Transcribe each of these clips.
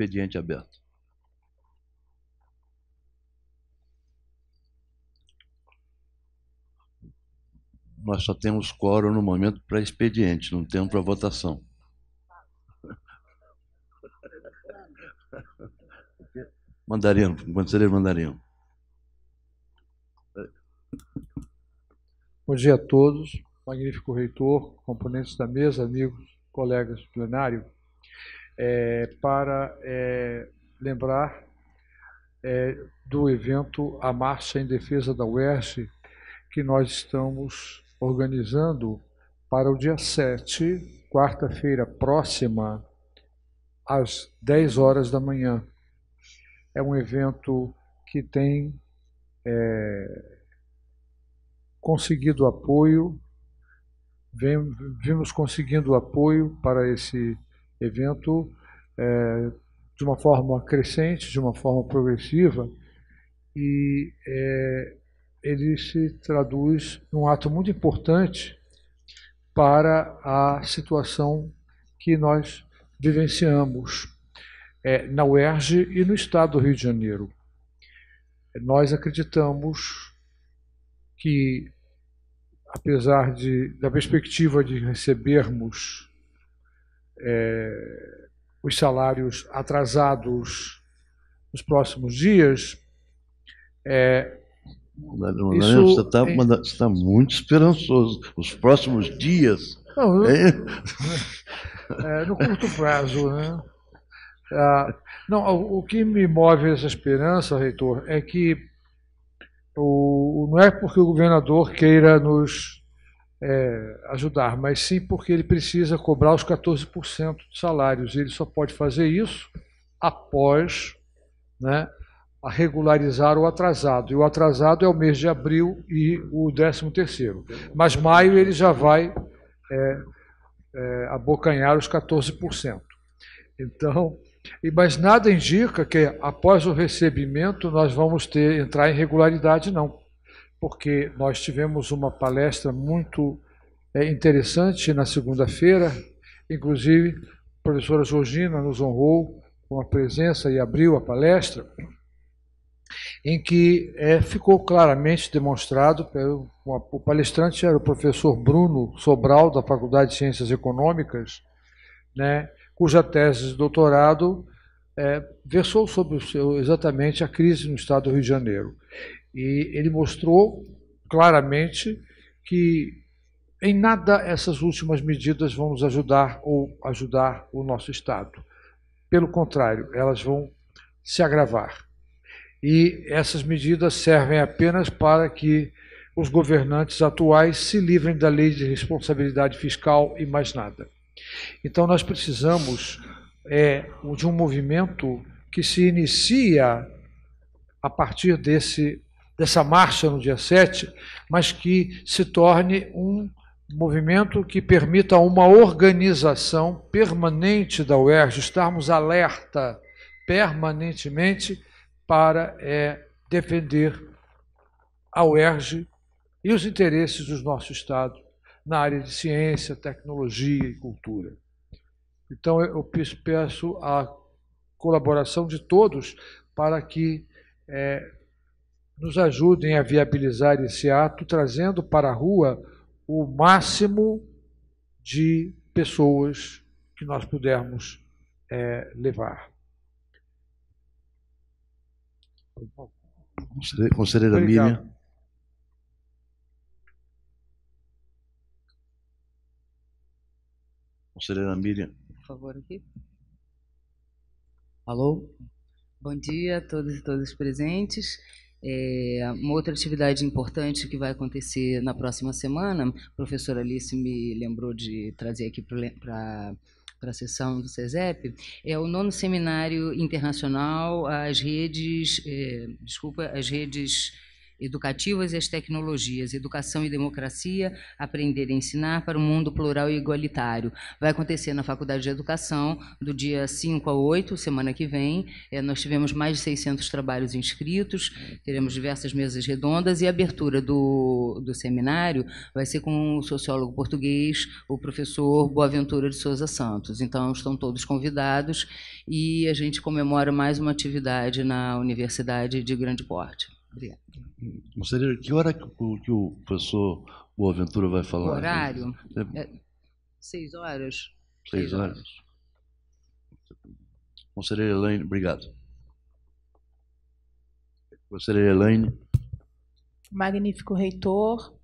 expediente aberto. Nós só temos quórum no momento para expediente, não temos para votação. Mandarino, conselheiro Mandarino. Bom dia a todos, magnífico reitor, componentes da mesa, amigos, colegas do plenário é, para é, lembrar é, do evento A Marcha em Defesa da UERJ, que nós estamos organizando para o dia 7, quarta-feira próxima, às 10 horas da manhã. É um evento que tem é, conseguido apoio, vem, vimos conseguindo apoio para esse evento é, de uma forma crescente, de uma forma progressiva, e é, ele se traduz num ato muito importante para a situação que nós vivenciamos é, na UERJ e no estado do Rio de Janeiro. Nós acreditamos que, apesar de, da perspectiva de recebermos é, os salários atrasados nos próximos dias. É, não, isso, você está é, tá muito esperançoso. Os próximos dias. Não, é, no curto prazo, né? Ah, não, o que me move essa esperança, reitor, é que o, não é porque o governador queira nos é, ajudar, mas sim porque ele precisa cobrar os 14% de salários. Ele só pode fazer isso após né, a regularizar o atrasado. E o atrasado é o mês de abril e o 13 terceiro. Mas maio ele já vai é, é, abocanhar os 14%. Então, mas nada indica que após o recebimento nós vamos ter entrar em regularidade, não porque nós tivemos uma palestra muito é, interessante na segunda-feira, inclusive a professora Georgina nos honrou com a presença e abriu a palestra, em que é, ficou claramente demonstrado, pelo, o palestrante era o professor Bruno Sobral, da Faculdade de Ciências Econômicas, né, cuja tese de doutorado é, versou sobre seu, exatamente a crise no estado do Rio de Janeiro. E ele mostrou claramente que em nada essas últimas medidas vão nos ajudar ou ajudar o nosso Estado. Pelo contrário, elas vão se agravar. E essas medidas servem apenas para que os governantes atuais se livrem da lei de responsabilidade fiscal e mais nada. Então, nós precisamos é, de um movimento que se inicia a partir desse dessa marcha no dia 7, mas que se torne um movimento que permita uma organização permanente da UERJ, estarmos alerta permanentemente para é, defender a UERJ e os interesses do nosso Estado na área de ciência, tecnologia e cultura. Então, eu peço a colaboração de todos para que é, nos ajudem a viabilizar esse ato, trazendo para a rua o máximo de pessoas que nós pudermos é, levar. Conselheira Miriam. Conselheira Miriam. Por favor, aqui. Alô? Bom dia a todos e todas presentes. É, uma outra atividade importante que vai acontecer na próxima semana, a professora Alice me lembrou de trazer aqui para para a sessão do CESEP, é o nono seminário internacional, as redes, é, desculpa, as redes educativas e as tecnologias, educação e democracia, aprender e ensinar para um mundo plural e igualitário. Vai acontecer na Faculdade de Educação, do dia 5 a 8, semana que vem. É, nós tivemos mais de 600 trabalhos inscritos, teremos diversas mesas redondas e a abertura do, do seminário vai ser com o sociólogo português, o professor Boaventura de Souza Santos. Então, estão todos convidados e a gente comemora mais uma atividade na universidade de grande porte. Obrigada. Conselheiro, que hora que o, que o professor Boaventura vai falar? O horário? Né? É, seis horas. Seis, seis horas. horas. Conselheira Elaine, obrigado. Conselheira Elaine. Magnífico reitor,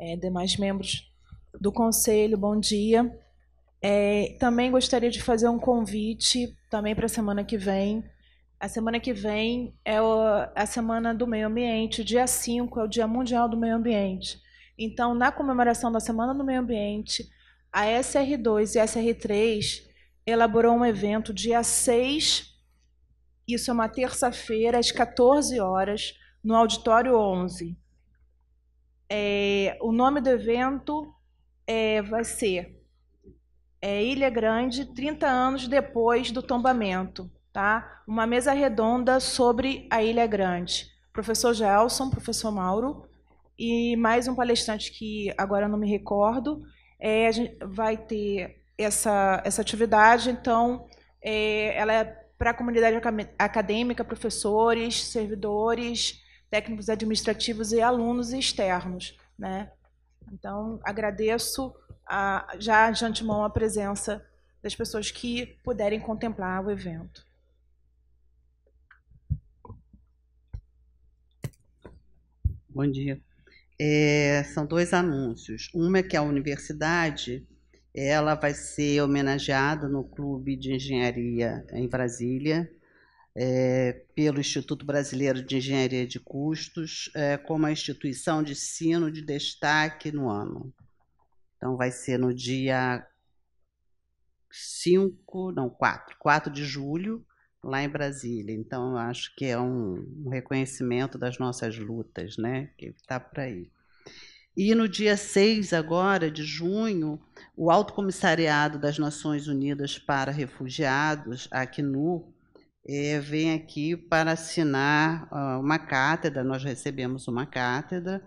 é, demais membros do conselho, bom dia. É, também gostaria de fazer um convite também para a semana que vem a semana que vem é a semana do meio ambiente, dia 5 é o Dia Mundial do Meio Ambiente. Então, na comemoração da Semana do Meio Ambiente, a SR2 e a SR3 elaborou um evento dia 6, isso é uma terça-feira, às 14 horas, no Auditório 11. É, o nome do evento é, vai ser é, Ilha Grande, 30 anos depois do tombamento tá? uma mesa redonda sobre a Ilha Grande. Professor Gelson, professor Mauro e mais um palestrante que agora não me recordo. É, a gente vai ter essa, essa atividade, então é, ela é para a comunidade acadêmica, professores, servidores, técnicos administrativos e alunos externos. Né? Então, agradeço a, já de antemão a presença das pessoas que puderem contemplar o evento. Bom dia. É, são dois anúncios. Uma é que a universidade ela vai ser homenageada no Clube de Engenharia em Brasília, é, pelo Instituto Brasileiro de Engenharia de Custos, é, como a instituição de ensino de destaque no ano. Então, vai ser no dia 5, não, 4, 4 de julho, lá em Brasília. Então, acho que é um, um reconhecimento das nossas lutas, né? Que está por aí. E no dia 6 agora de junho, o Alto Comissariado das Nações Unidas para Refugiados, a ACNUR, é, vem aqui para assinar uh, uma cátedra, nós recebemos uma cátedra,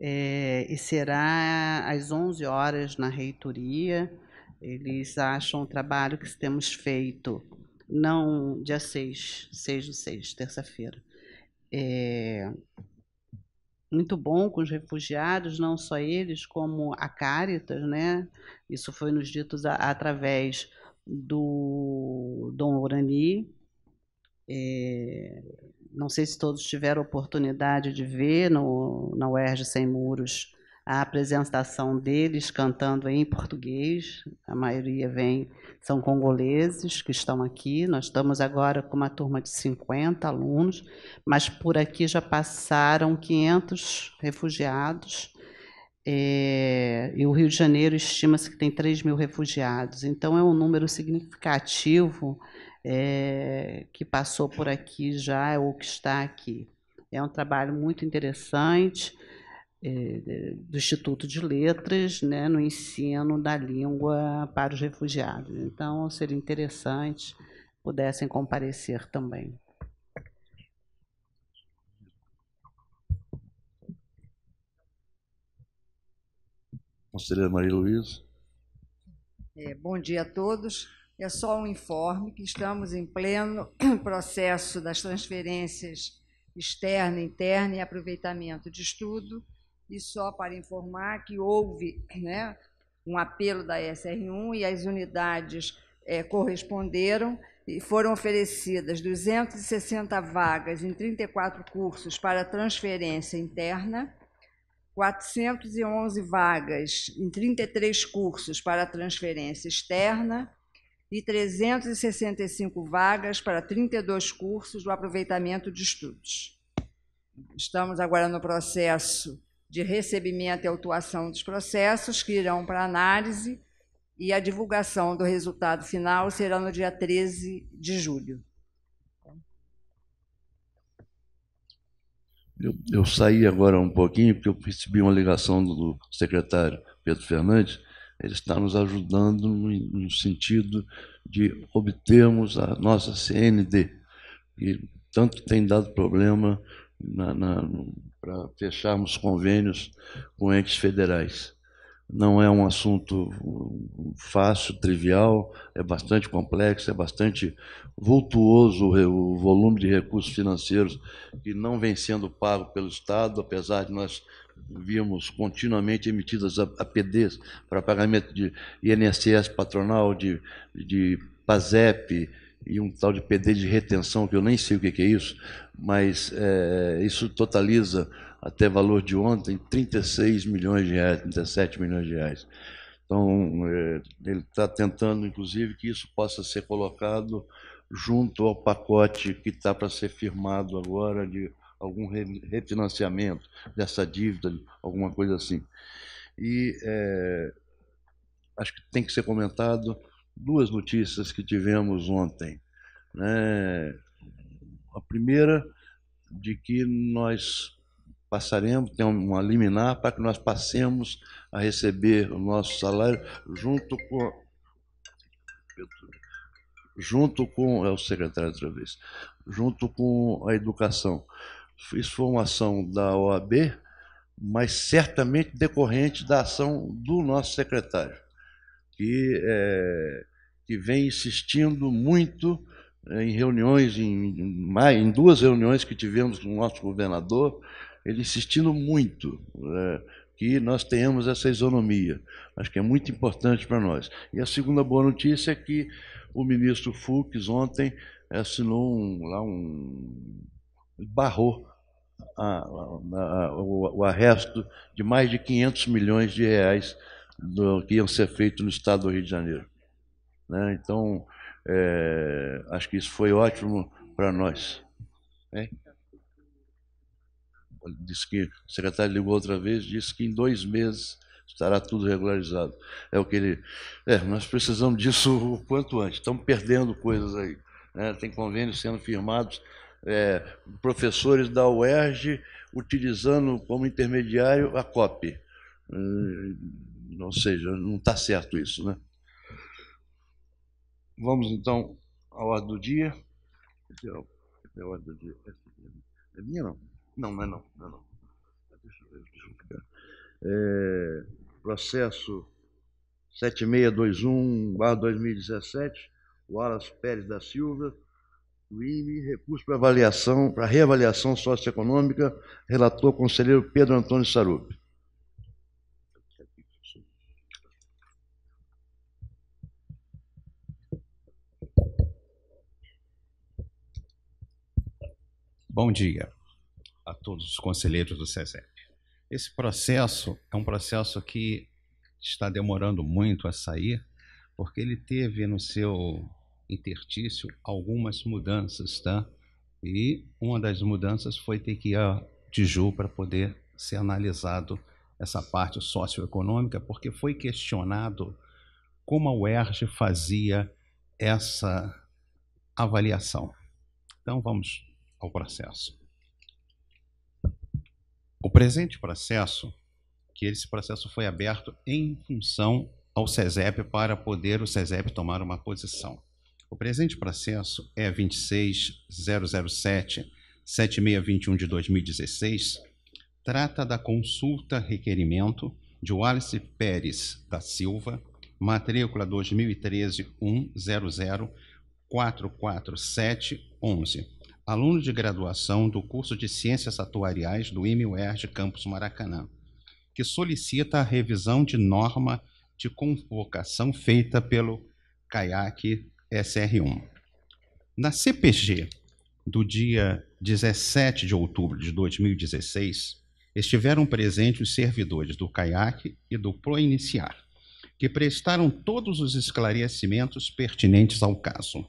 é, e será às 11 horas na reitoria. Eles acham o trabalho que temos feito não, dia 6, 6 do 6, terça-feira. É, muito bom com os refugiados, não só eles, como a Caritas, né? Isso foi nos ditos a, através do Dom Urani. É, não sei se todos tiveram oportunidade de ver no, na UERJ Sem Muros a apresentação deles cantando em português. A maioria vem, são congoleses que estão aqui. Nós estamos agora com uma turma de 50 alunos, mas por aqui já passaram 500 refugiados. É, e o Rio de Janeiro estima-se que tem 3 mil refugiados. Então, é um número significativo é, que passou por aqui já é ou que está aqui. É um trabalho muito interessante. Eh, do Instituto de Letras né, no ensino da língua para os refugiados. Então, seria interessante pudessem comparecer também. Conselheira Maria Luiz. É, bom dia a todos. É só um informe que estamos em pleno processo das transferências externa, interna e aproveitamento de estudo e só para informar que houve né, um apelo da SR1 e as unidades é, corresponderam e foram oferecidas 260 vagas em 34 cursos para transferência interna, 411 vagas em 33 cursos para transferência externa e 365 vagas para 32 cursos do aproveitamento de estudos. Estamos agora no processo de recebimento e autuação dos processos, que irão para análise, e a divulgação do resultado final será no dia 13 de julho. Eu, eu saí agora um pouquinho, porque eu recebi uma ligação do secretário Pedro Fernandes, ele está nos ajudando no, sentido de obtermos a nossa CND, que tanto tem dado problema na, na, para fecharmos convênios com entes federais. Não é um assunto hum, fácil, trivial, é bastante complexo, é bastante vultuoso o volume de recursos financeiros que não vem sendo pago pelo Estado, apesar de nós vimos continuamente emitidas APDs para pagamento de INSS patronal, de, de PASEP, e um tal de PD de retenção, que eu nem sei o que é isso, mas é, isso totaliza, até valor de ontem, 36 milhões de reais, 37 milhões de reais. Então, é, ele está tentando, inclusive, que isso possa ser colocado junto ao pacote que está para ser firmado agora de algum refinanciamento dessa dívida, alguma coisa assim. E é, acho que tem que ser comentado duas notícias que tivemos ontem. Né? A primeira, de que nós passaremos, tem uma liminar para que nós passemos a receber o nosso salário junto com. Junto com. É o secretário outra vez. Junto com a educação. Isso foi uma ação da OAB, mas certamente decorrente da ação do nosso secretário que, é, que vem insistindo muito é, em reuniões, em, em, duas reuniões que tivemos com o nosso governador, ele insistindo muito é, que nós tenhamos essa isonomia. Acho que é muito importante para nós. E a segunda boa notícia é que o ministro Fux ontem assinou um, lá um barrou a, a, a, o, o arresto de mais de 500 milhões de reais do, que iam ser feitos no estado do Rio de Janeiro. Né? Então, é, acho que isso foi ótimo para nós. É. Disse que o secretário ligou outra vez, disse que em dois meses estará tudo regularizado. É o que ele. É, nós precisamos disso o quanto antes. Estamos perdendo coisas aí. Né? Tem convênios sendo firmados, é, professores da UERJ utilizando como intermediário a COP. Ou seja, não está certo isso, né? Vamos então à ordem do dia. É a hora do dia. É, assim, né? é minha não? Não, não é não. não, é não. Deixa, deixa eu pegar. É, processo 7621 2017, Wallace Pérez da Silva, do IME, recurso para avaliação, para reavaliação socioeconômica, relator conselheiro Pedro Antônio Sarubi. Bom dia a todos os conselheiros do SESEP. Esse processo é um processo que está demorando muito a sair, porque ele teve no seu intertício algumas mudanças, tá? E uma das mudanças foi ter que ir a Tiju para poder ser analisado essa parte socioeconômica, porque foi questionado como a UERJ fazia essa avaliação. Então vamos ao processo. O presente processo, que esse processo foi aberto em função ao SESEP para poder o SESEP tomar uma posição. O presente processo é 26007 7621 de 2016, trata da consulta requerimento de Wallace Pérez da Silva, matrícula 2013 100 11 aluno de graduação do curso de Ciências Atuariais do de Campus Maracanã, que solicita a revisão de norma de convocação feita pelo CAIAC SR1. Na CPG do dia 17 de outubro de 2016, estiveram presentes os servidores do CAIAC e do ProIniciar, que prestaram todos os esclarecimentos pertinentes ao caso.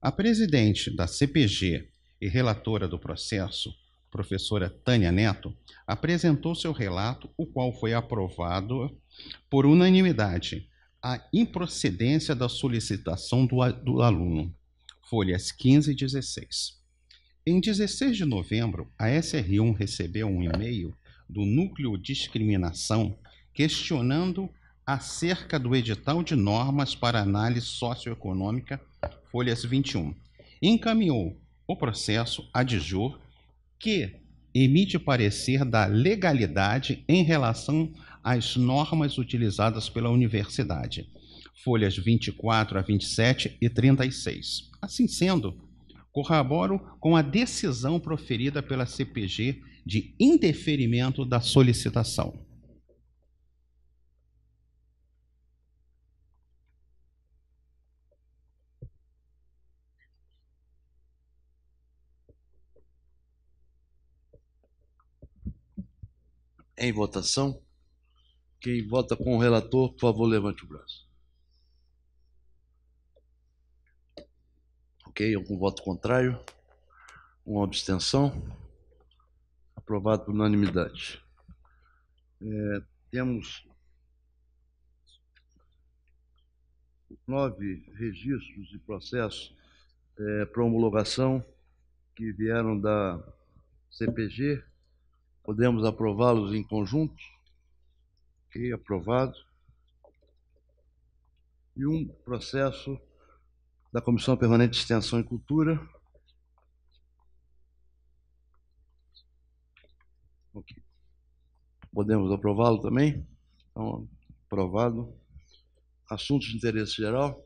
A presidente da CPG e relatora do processo, professora Tânia Neto, apresentou seu relato, o qual foi aprovado por unanimidade, a improcedência da solicitação do, do aluno. Folhas 15 e 16. Em 16 de novembro, a SR1 recebeu um e-mail do Núcleo Discriminação questionando acerca do edital de normas para análise socioeconômica, folhas 21. Encaminhou o processo adjur que emite parecer da legalidade em relação às normas utilizadas pela universidade, folhas 24 a 27 e 36. Assim sendo, corroboro com a decisão proferida pela CPG de indeferimento da solicitação. em votação. Quem vota com o relator, por favor, levante o braço. Ok, algum voto contrário? Uma abstenção? Aprovado por unanimidade. É, temos nove registros e processos é, para homologação que vieram da CPG, Podemos aprová-los em conjunto? Ok, aprovado. E um processo da Comissão Permanente de Extensão e Cultura. Ok. Podemos aprová-lo também? Então, aprovado. Assuntos de interesse geral.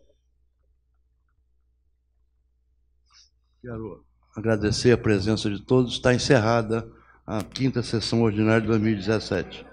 Quero agradecer a presença de todos. Está encerrada a quinta sessão ordinária de 2017.